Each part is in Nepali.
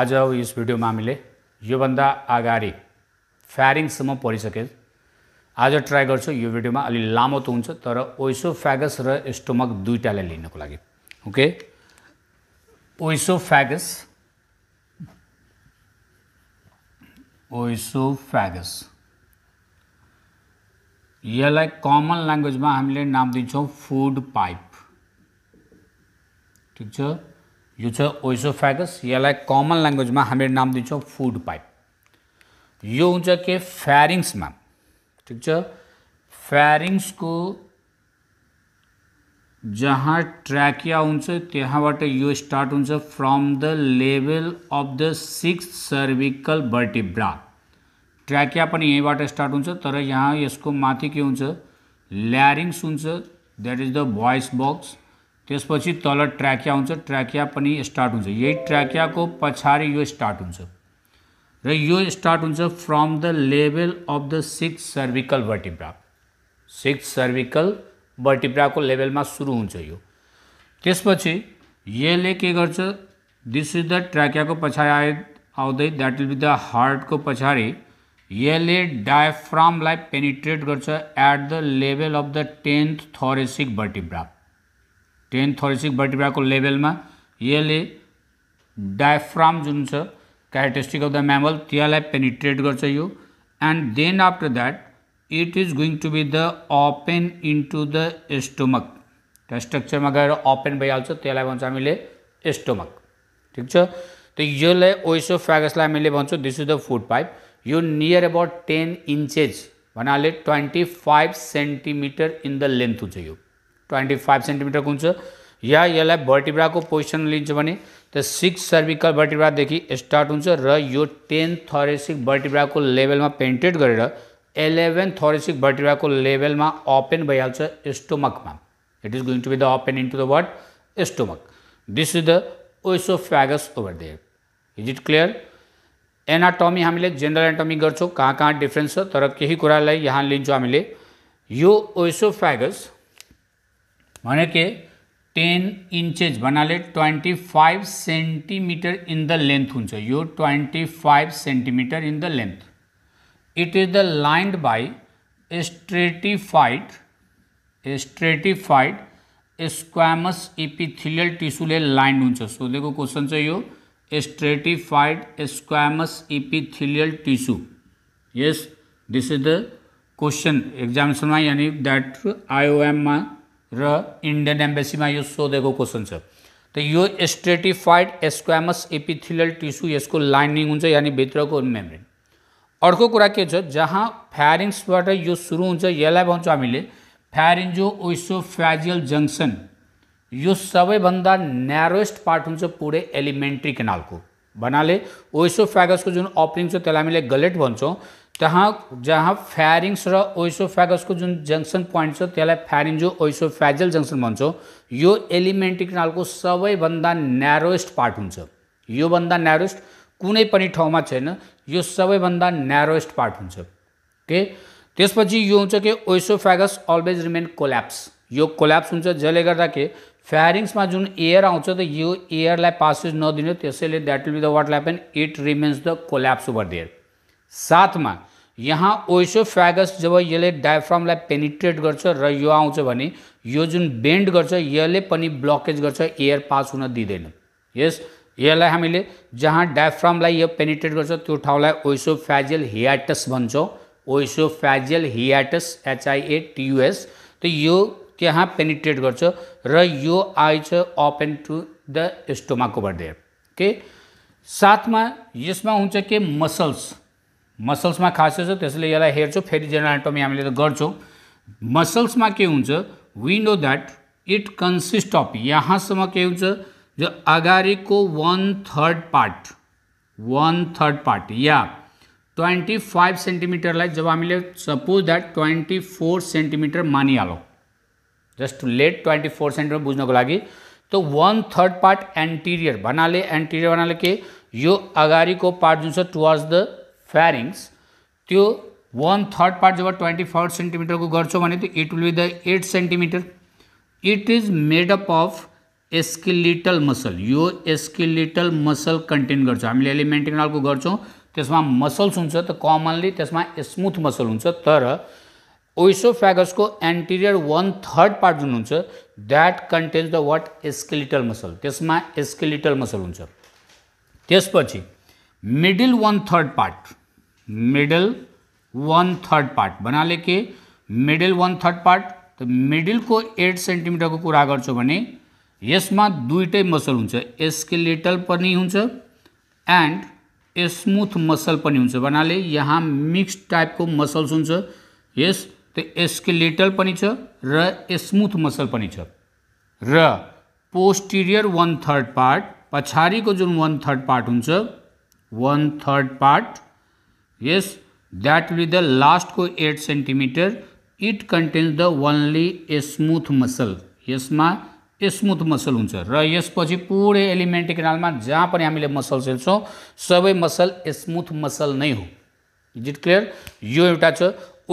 आज यस भिडियोमा हामीले योभन्दा अगाडि फ्यारिङसम्म पढिसके आज ट्राई गर्छु यो भिडियोमा अलि लामो त हुन्छ तर ओइसो फ्यागस र स्टोमक दुइटालाई लिनको लागि ओके ओइसो फ्यागस ओइसो फ्यागस यसलाई कमन ल्याङ्ग्वेजमा हामीले नाम दिन्छौँ फुड पाइप ठिक छ यो छ ओइसोफ्यागस यसलाई कमन ल्याङ्ग्वेजमा हामीले नाम दिन्छौँ फुड पाइप यो हुन्छ के फ्यारिङ्समा ठिक छ फ्यारिङ्सको जहाँ ट्र्याकिया हुन्छ त्यहाँबाट यो स्टार्ट हुन्छ from the level of the six cervical vertebra trachea पनि यहीँबाट स्टार्ट हुन्छ तर यहाँ यसको माथि के हुन्छ ल्यारिङ्स हुन्छ that is the voice box त्यसपछि तल ट्र्याकिया हुन्छ ट्र्याकिया पनि स्टार्ट हुन्छ यही ट्र्याकियाको पछाडि यो स्टार्ट हुन्छ र यो स्टार्ट हुन्छ from the level of the six cervical vertebra six cervical भर्टिब्राको लेभलमा सुरु हुन्छ यो त्यसपछि यसले के गर्छ दिस इज द ट्र्याकियाको पछाडि आए आउँदै द्याट विल बी द हार्टको पछाडि यसले डायफ्रामलाई पेनिट्रेट गर्छ at the level of the tenth thoracic vertebra ten thoracic बर्टिब्राको लेभलमा यसले डायफ्राम जुन छ क्यारेक्टरिस्टिक अफ द म्यामल त्यसलाई पेनिट्रेट गर्छ यो and then after that it is going to be the into the stomach स्ट्रक्चरमा गएर ओपन भइहाल्छ त्यसलाई भन्छ हामीले स्टोमक ठिक छ त यसलाई ओइसो फ्यागसलाई हामीले भन्छौँ this is the food pipe यो नियर एबाउट टेन इन्चेज भन्नाले twenty five centimetre in the length हुन्छ यो ट्वेन्टी फाइव सेंटीमीटर को या इस बर्टिब्रा को पोजिशन भने सिक्स सिक्स बर्टिब्रा देखि स्टार्ट रो टेन थोरेसिक बर्टिब्रा को लेवल में पेन्टेड करें इलेवेन थोरेसिक को लेवल में ओपन स्टोमक में it is going to be the open into the word stomach this is the oesophagus over there is it clear anatomy हमें जेनरल एनाटोमी कर डिफ्रेंस तर कहीं कुछ यहाँ लिंक हमें यो ओसोफ्यागस माने के टेन इंचेज બનાલે twenty five centimetre in the length हो यो twenty centimetre in the length it is the lined by stratified stratified squamous epithelial ले लाइंड हो सो देखो क्वेश्चन चाहिए stratified squamous epithelial tissue yes this is the में यानी दैट आईओएम आइओएममा र इंडियन एम्बेसी में यह सोधे देखो क्वेश्चन छ त स्ट्रेटिफाइड एस्क्वामस एपिथिलियल टिस्यु इसको लाइनिंग हुन्छ यानि को मेम्ब्रेन अर्को कुरा के जहाँ फ्यारिंग्स यो सुरु हुन्छ यसलाई भन्छौँ हामीले फ्यारिन्जो ओइसोफ्याजियल जङ्क्सन यो सबैभन्दा न्यारोएस्ट पार्ट हो पूरे एलिमेंट्री केनालको भन्नाले ओइसोफ्यागसको जुन को जो अपरिंग हमें गलेट भन्छौँ कहाँ जहाँ फ्यारिङ्स र ओइसोफ्यागसको जुन जङ्सन पोइन्ट छ त्यसलाई फ्यारिन्जो ओइसोफ्याजल जङ्सन भन्छौँ यो एलिमेन्ट्री क्नालको सबैभन्दा न्यारोएस्ट पार्ट हुन्छ योभन्दा न्यारोएस्ट कुनै पनि ठाउँमा छैन यो सबैभन्दा न्यारोएस्ट पार्ट हुन्छ के त्यसपछि यो हुन्छ कि ओइसोफ्यागस अलवेज रिमेन कोल्याप्स यो कोल्याप्स हुन्छ जसले गर्दा के फ्यारिङ्समा जुन एयर आउँछ त यो एयरलाई पासेज नदिने त्यसैले that will be the what ल्यापन it remains the collapse over there साथमा यहाँ ओइसो जब यसले डायफ्रामलाई पेनिट्रेट गर्छ र यो आउँछ भने यो जुन बेन्ड गर्छ यसले पनि ब्लकेज गर्छ एयर पास हुन दिँदैन यस यसलाई हामीले जहाँ डायफ्रामलाई यो पेनिट्रेट गर्छ त्यो ठाउँलाई ओइसो फ्याजियल हियाटस भन्छौँ ओइसो फ्याजियल हियाटस टियुएस त यो त्यहाँ पेनिट्रेट गर्छ र यो आइज ओपन टु द स्टोमाको बर्थडे के साथमा यसमा हुन्छ के मसल्स मसल्समा खासै छ त्यसैले यसलाई हेर्छौँ फेरि जेनाटोमी हामीले त गर्छौँ मसल्समा के हुन्छ window that it consist of यहाँसम्म के हुन्छ जो अगाडिको one third part one third part या ट्वेन्टी फाइभ सेन्टिमिटरलाई जब हामीले suppose that twenty four centimetre मानिहालौँ just to let twenty four centimetre बुझ्नको लागि त वान थर्ड पार्ट एन्टिरियर भन्नाले एन्टिरियर भन्नाले के यो अगाडिको पार्ट जुन छ टुवर्ड्स द फ्यारिङ्स त्यो वान थर्ड पार्ट जब ट्वेन्टी फोर सेन्टिमिटरको गर्छौँ भने त्यो it will be the eight centimetre it is made up of skeletal muscle यो एस्किलिटल मसल कन्टेन गर्छ हामीले एलिमेन्टिनलको गर्छौँ त्यसमा मसल्स हुन्छ त कमनली त्यसमा स्मुथ मसल हुन्छ तर ओइसोफ्यागसको एन्टिरियर वान थर्ड पार्ट जुन हुन्छ that contains the what skeletal muscle त्यसमा एस्किलिटल मसल हुन्छ त्यसपछि middle one third part middle one third part बना लेके मिडिल वन थर्ड पार्ट तो मिडिल को एट को कुरा कर इसमें दुईट मसल होटल एंड पनि मसल होना यहाँ मिक्स को मसल्स हो यस त्यो skeletal muscle posterior one third part पछाड़ी को जो वन थर्ड पार्ट हो one third part yes that will be the last ko 8 centimeter it contains the only a smooth muscle yes ma smooth muscle huncha ra yes pachi pure elementary canal ma jaha pani hamile muscle chhelchau sabai muscle a smooth muscle nai is it clear You have euta cha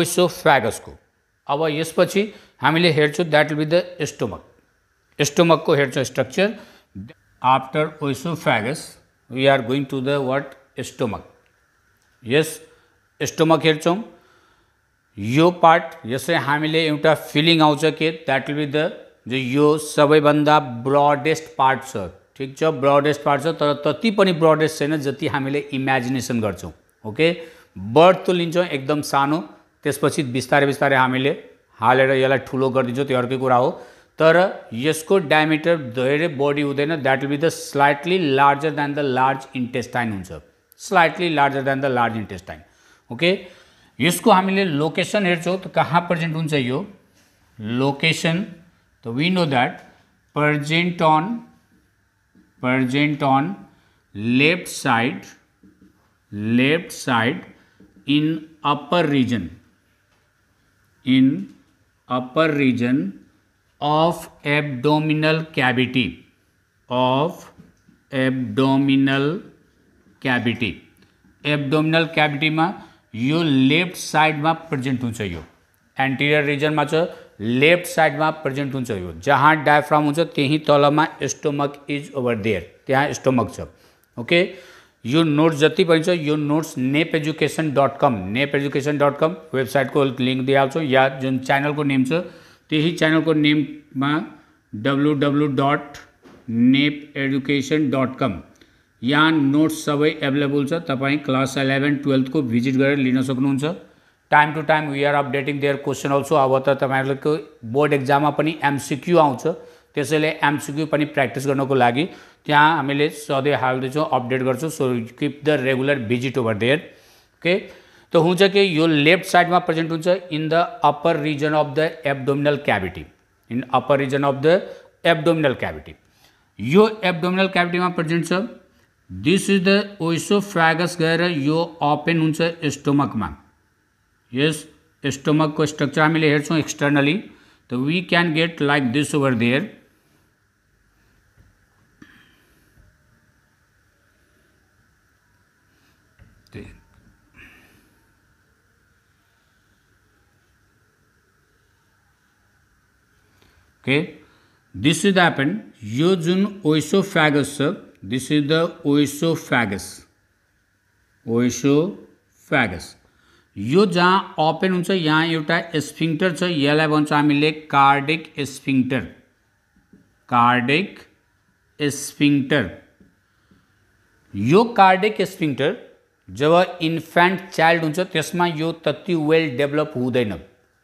oesophagus ko aba yes pachi hamile herchu that will be the stomach stomach ko herchu structure after oesophagus we are going to the what stomach यस स्टोमक खेल्छौँ यो पार्ट यसै हामीले एउटा फिलिङ आउँछ के द्याट विल बी द जो यो सबैभन्दा ब्रडेस्ट पार्ट छ ठिक छ ब्रडेस्ट पार्ट छ तर त्यति पनि ब्रडेस्ट छैन जति हामीले इमेजिनेसन गर्छौँ ओके बर्थ त लिन्छौँ एकदम सानो त्यसपछि बिस्तारै बिस्तारै हामीले हालेर यसलाई ठुलो गरिदिन्छौँ त्यो अर्कै कुरा हो तर यसको डायमिटर धेरै बडी हुँदैन that will be the slightly larger than the large intestine हुन्छ slightly larger than the large intestine okay इसको हमें लोकेशन हेर्छौँ तो कहाँ प्रजेंट हो चाहिए लोकेशन तो we know that present on present on left side left side in upper region in upper region of abdominal cavity of abdominal cavity abdominal क्याभिटीमा यो लेफ्ट साइडमा प्रेजेन्ट हुन्छ यो एन्टिरियर रिजनमा छ लेफ्ट साइडमा प्रेजेन्ट हुन्छ यो जहाँ डायफ्राम हुन्छ त्यहीँ तलमा स्टोमक इज ओभर देयर त्यहाँ स्टोमक छ ओके यो नोट्स जति पनि छ यो नोट्स नेप education dot com nep education dot com वेबसाइटको लिङ्क दिइहाल्छु या जुन च्यानलको नेम छ त्यही च्यानलको नेममा W W dot nep education dot com यहाँ नोट्स सबै एभाइलेबल छ तपाईँ क्लास इलेभेन टुवेल्भको भिजिट गरेर लिन सक्नुहुन्छ time to time we are updating there question also अब त तपाईँहरूको बोर्ड एक्जाममा पनि एमसिक्यू आउँछ त्यसैले एमसिक्यू पनि प्र्याक्टिस गर्नको लागि त्यहाँ हामीले सधैँ हाल्दैछौँ अपडेट गर्छौँ so keep the regular visit over there okay त हुन्छ कि यो लेफ्ट साइडमा प्रेजेन्ट हुन्छ in the upper region of the abdominal cavity in upper region of the abdominal cavity यो एब्डोमिनल क्याभिटीमा प्रेजेन्ट छ दिस इज द ओइसोफ्रागस गएर यो ओपन हुन्छ स्टोमकमा यस स्टोमकको स्ट्रक्चर हामीले हेर्छौँ एक्सटर्नली त we can get like this over there okay this is the upon यो जुन ओइसोफ्रागस छ This is the oesophagus. oesophagus. यो जहाँ ओपन हुन्छ यहाँ एउटा स्फिङ्टर छ यसलाई भन्छ हामीले कार्डिक स्फिङ्टर कार्डिक स्फिङ्टर यो कार्डिक स्फिङ्टर जब इन्फ्यान्ट चाइल्ड हुन्छ त्यसमा यो त्यति वेल डेभलप हुँदैन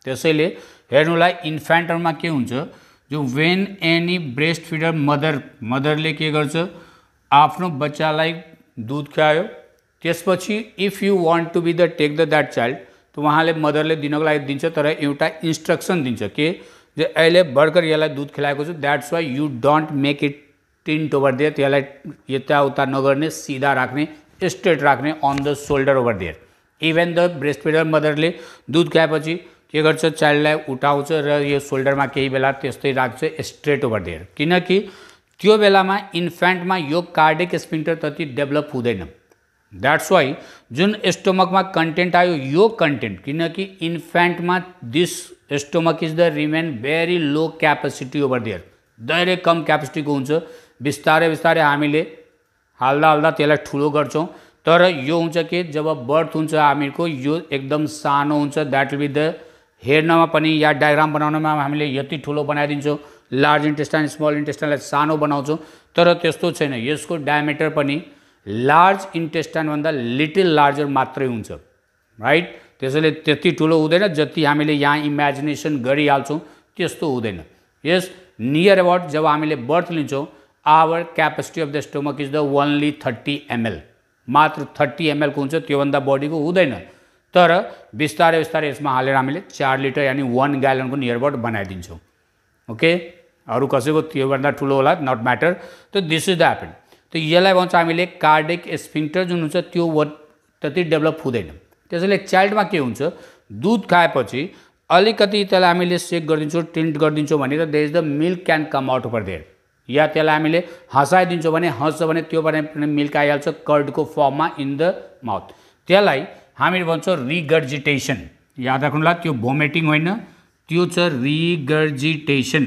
त्यसैले हेर्नुलाई इन्फ्यान्टहरूमा के हुन्छ जो when any breast feeder mother मदरले के गर्छ आपने बच्चा दूध खुआ ખવાયો त्यस if you want to be the take the that child तो मदर ने दिन को लागि दिन्छ तर एटा इंस्ट्रक्सन दिन्छ कि अलग भर्खर यसलाई दूध खुवाएको that's why you don't make it tilt over there इस यताउता नगर्ने सीधा राख्ने स्ट्रेट राख्ने on the shoulder over there even the breast feeder मदरले ने दूध के पी के चाइल्ड उठाऊ रोल्डर में कई बेला तस्त राख स्ट्रेट ओवर देयर क्योंकि त्यो बेलामा इन्फ्यान्टमा यो कार्डिक स्पिन्टर त्यति डेभलप हुँदैन द्याट्स वाइ जुन स्टोमकमा कन्टेन्ट आयो यो कन्टेन्ट किनकि इन्फ्यान्टमा this stomach is the remain very low capacity over there धेरै कम क्यापेसिटीको हुन्छ बिस्तारै बिस्तारै हामीले हाल्दा हाल्दा त्यसलाई ठुलो गर्छौँ तर यो हुन्छ कि जब बर्थ हुन्छ हामीको यो एकदम सानो हुन्छ द्याट विल बी द हेर्नमा पनि या डायग्राम बनाउनमा हामीले यति ठुलो बनाइदिन्छौँ लार्ज इन्टेस्टाइन स्मल इन्टेस्टाइनलाई सानो बनाउँछौँ तर त्यस्तो छैन यसको डायमिटर पनि लार्ज इन्टेस्टाइनभन्दा लिटिल लार्जर मात्रै हुन्छ राइट त्यसैले त्यति ठुलो हुँदैन जति हामीले यहाँ इमेजिनेसन गरिहाल्छौँ त्यस्तो हुँदैन यस नियर अबाउट जब हामीले बर्थ लिन्छौँ our capacity of the stomach is the only thirty ML मात्र थर्टी एमएलको हुन्छ त्योभन्दा बडीको हुँदैन तर बिस्तारै बिस्तारै यसमा हालेर हामीले चार लिटर यानि वान ग्यालनको नियर अबाउट बनाइदिन्छौँ ओके अरू कसैको त्योभन्दा ठुलो होला नट म्याटर त दिस इज द ह्यापन त यसलाई भन्छ हामीले कार्डिक स्पिन्टर जुन हुन्छ त्यो वर्ड त्यति डेभलप हुँदैन त्यसैले चाइल्डमा के हुन्छ दुध खाएपछि अलिकति त्यसलाई हामीले सेक गरिदिन्छौँ टिन्ट गरिदिन्छौँ भने त they is the milk can come out over there या त्यसलाई हामीले हँसाइदिन्छौँ भने हँस्छ भने त्यो भने मिल्क आइहाल्छ कर्डको फर्ममा इन द माउथ त्यसलाई हामी भन्छौँ रिगर्जिटेसन याद होला त्यो भोमिटिङ होइन त्यो छ रिगर्जिटेसन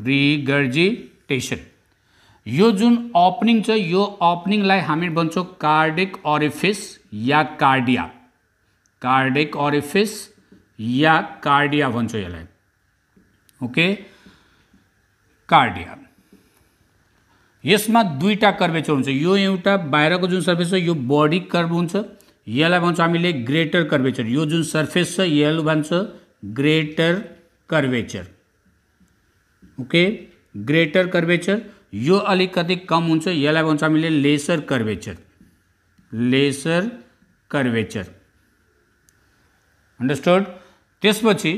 रिगर्जिटेसन यो जुन ओपनिङ छ यो ओपनिङलाई हामी भन्छौँ कार्डिक ओरिफिस या कार्डिया कार्डिक ओरिफिस या कार्डिया भन्छौँ यसलाई ओके कार्डिया यसमा दुईवटा कर्वेचर हुन्छ यो एउटा बाहिरको जुन सर्फेस छ यो बडी कर्व हुन्छ यसलाई भन्छौँ हामीले ग्रेटर कर्वेचर यो जुन सर्फेस छ यसलाई भन्छ greater curvature okay greater curvature यो अलिकति कम हुन्छ यसलाई भन्छ हामीले lesser curvature lesser curvature understood त्यसपछि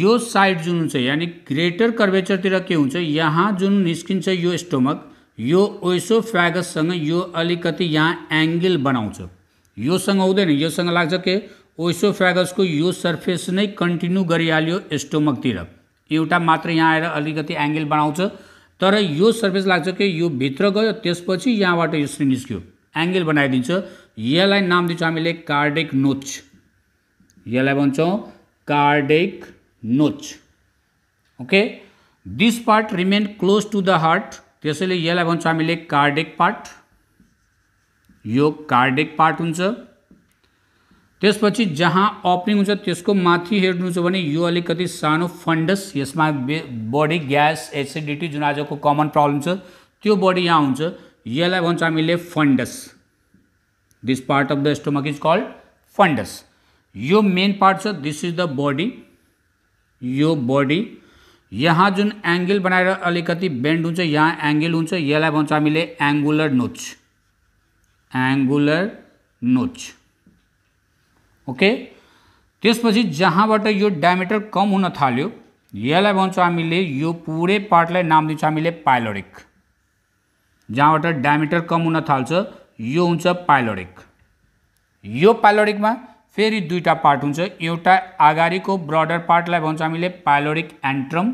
यो साइड जुन हुन्छ यानि ग्रेटर कर्वेचरतिर के हुन्छ यहाँ जुन निस्किन्छ यो स्टोमक यो ओइसो फ्यागससँग यो अलिकति यहाँ एङ्गल बनाउँछ योसँग हुँदैन योसँग लाग्छ के ओइसो फ्यागसको यो सर्फेस नै कन्टिन्यू गरिहाल्यो स्टोमकतिर एउटा मात्र यहाँ आएर अलिकति एङ्गल बनाउँछ तर यो सर्फेस लाग्छ कि यो भित्र गयो त्यसपछि यहाँबाट यो निस्क्यो एङ्गल बनाइदिन्छ यसलाई नाम दिन्छौँ हामीले कार्डेक नोच यसलाई भन्छौँ cardiac notch okay this part remain close to the heart त्यसैले यसलाई भन्छौँ हामीले कार्डेक पार्ट यो कार्डेक पार्ट हुन्छ इस पच्चीस जहाँ ओपनिंग हो मत हे यू अलग सानों फंडस इसमें बे बड़ी गैस एसिडिटी जो आज को कमन प्रब्लम छो बड़ी यहाँ हो हमें fundus this part of the stomach is called fundus यो main part this is the body यो बॉडी यहाँ जो एंगल बनाकर अलग बेन्ड हो यहाँ एंगल हो इस हमें एंगुलर नोच एंगुलर नोच ओके त्यसपछि जहाँबाट यो डायमिटर कम हुन थाल्यो यसलाई भन्छौँ हामीले यो पुरै पार्टलाई नाम दिन्छौँ हामीले पाइलोरिक जहाँबाट डायमिटर कम हुन थाल्छ यो हुन्छ पाइलोरिक यो पाइलोरिकमा फेरि दुईवटा पार्ट हुन्छ एउटा अगाडिको ब्रडर पार्टलाई भन्छौँ हामीले पाइलोरिक एन्ट्रम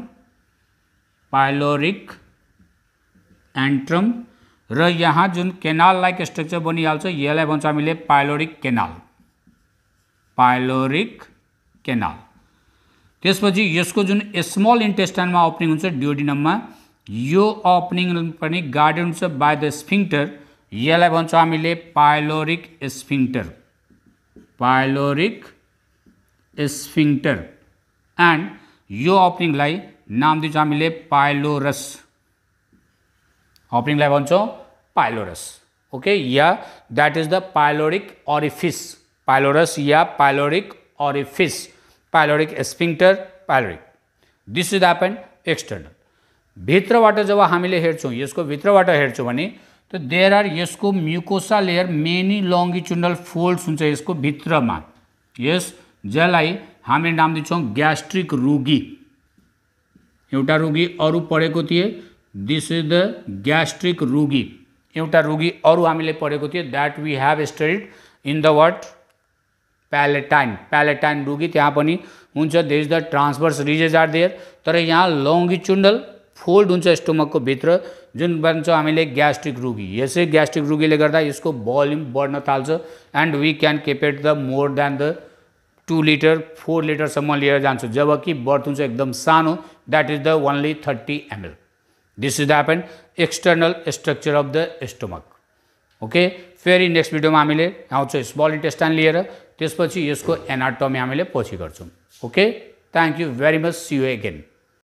पाइलोरिक एन्ट्रम र यहाँ जुन केनाल लाइक स्ट्रक्चर बनिहाल्छ यसलाई भन्छौँ हामीले पाइलोरिक केनाल पायलोरिक કેનાલ ત્યાર પછી इसको जो એ સ્મોલ में ओपनिंग हुन्छ ડ્યુડિનમમાં यो ओपनिङ पनि गार्ड हुन्छ बाई द स्फिङ्टर इस भन्छौँ pyloric sphincter pyloric pyloric end यो ओपनिङलाई नाम दी हामीले पाइलोरस ओपनिङलाई भन्छौँ ओके या that is the pyloric orifice pylorus या pyloric orifice pyloric sphincter pyloric this is happen external भित्रबाट जब हमें हेर्छौँ इसको भित्रबाट हेर्छौँ भने त देयर आर इसको mucosa layer many longitudinal folds इसको भित्र में इस जसलाई हामीले नाम दिन्छौँ गैस्ट्रिक रोगी एवटा रोगी अरु पड़े थे this is the gastric rugae एवटा रोगी अरु हमें पढ़े थे that we have studied in the word palatine palatine rugae तैं pani is the transverse ridges are ridges तर यहाँ चुंडल फोल्ड हुन्छ स्टोमकको भित्र जुन बन्छ हामीले गैस्ट्रिक रोगी इस गैस्ट्रिक रोगीले इसको वॉल्यूम बढ़ना बढ्न and and we can keep it the more than the two litre four लीटरसम लाँच जबकि बर्थ हो एकदम सानो that is the only thirty M L this is the upon external structure of the stomach okay फेरी नेक्स्ट में हमें आँच स्मल इंटेस्टाइन लीएर त्यसपछि यसको एनाटोमी हामीले पछि गर्छौँ okay thank you very much see see you eigen